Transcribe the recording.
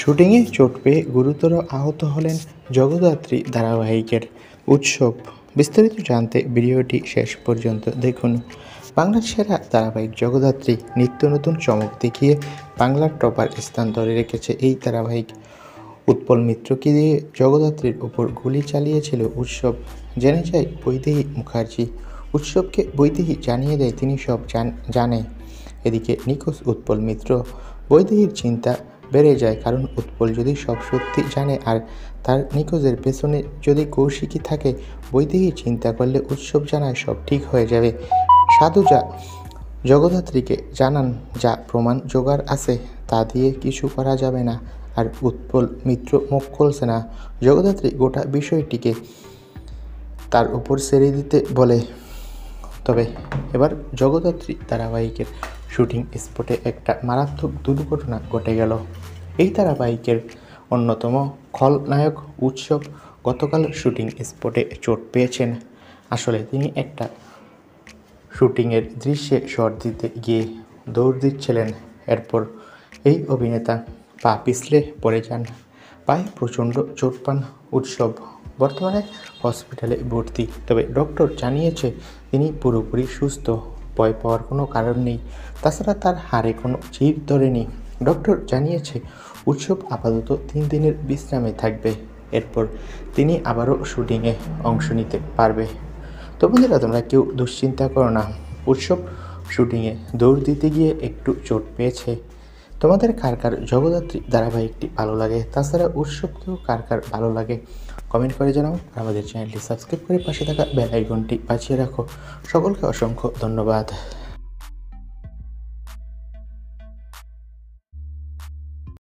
শুটিংয়ে চোট পেয়ে গুরুতর আহত হলেন জগদাত্রী ধারাবাহিকের উৎসব বিস্তারিত জানতে ভিডিওটি শেষ পর্যন্ত দেখুন বাংলার সেরা ধারাবাহিক জগদাত্রী নিত্য নতুন চমক দেখিয়ে বাংলার টপার স্থান ধরে রেখেছে এই ধারাবাহিক উৎপল মিত্রকে দিয়ে জগদাত্রীর ওপর গুলি চালিয়েছিল উৎসব জেনে যায় বৈদেহী মুখার্জি উৎসবকে বৈদেহী জানিয়ে দেয় তিনি সব জানে এদিকে নিখোঁজ উৎপল মিত্র বৈদেহীর চিন্তা বেড়ে যায় কারণ উৎপল যদি সব সত্যি জানে আর তার নিখোঁজের পেছনে যদি কৌশিকী থাকে বৈদেহী চিন্তা করলে উৎসব জানায় সব ঠিক হয়ে যাবে সাধু যা জগদ্ধাত্রীকে জানান যা প্রমাণ জোগাড় আছে তা দিয়ে কিছু করা যাবে না আর উৎপল মিত্র মুখ খুলছে না জগদ্ধাত্রী গোটা বিষয়টিকে তার উপর ছেড়ে দিতে বলে তবে এবার জগদ্ধাত্রী ধারাবাহিকের শুটিং স্পটে একটা মারাত্মক দুর্ঘটনা ঘটে গেল এই ধারাবাহিকের অন্যতম খলনায়ক উৎসব গতকাল শুটিং স্পটে চোট পেয়েছেন আসলে তিনি একটা শুটিংয়ের দৃশ্যে শট দিতে গিয়ে দৌড় দিচ্ছিলেন এরপর এই অভিনেতা পা পিছলে পড়ে যান পায়ে প্রচণ্ড চোট পান উৎসব বর্তমানে হসপিটালে ভর্তি তবে ডক্টর জানিয়েছে তিনি পুরোপুরি সুস্থ ভয় পাওয়ার কোনো কারণ নেই তাছাড়া তার হাড়ে কোনো চির ধরেনি ডক্টর জানিয়েছে উৎসব আপাতত তিন দিনের বিশ্রামে থাকবে এরপর তিনি আবারও শুটিংয়ে অংশ নিতে পারবে তো বন্ধুরা তোমরা কেউ দুশ্চিন্তা করো না উৎসব শুটিংয়ে দৌড় দিতে গিয়ে একটু চোট পেয়েছে তোমাদের কার কার জগদ্ধাত্রী ধারাবাহিকটি ভালো লাগে তাছাড়া উৎসবকেও কার কার ভালো লাগে কমেন্ট করে জানাও আর আমাদের চ্যানেলটি সাবস্ক্রাইব করে পাশে থাকা বেল আইকনটি বাঁচিয়ে রাখো সকলকে অসংখ্য ধন্যবাদ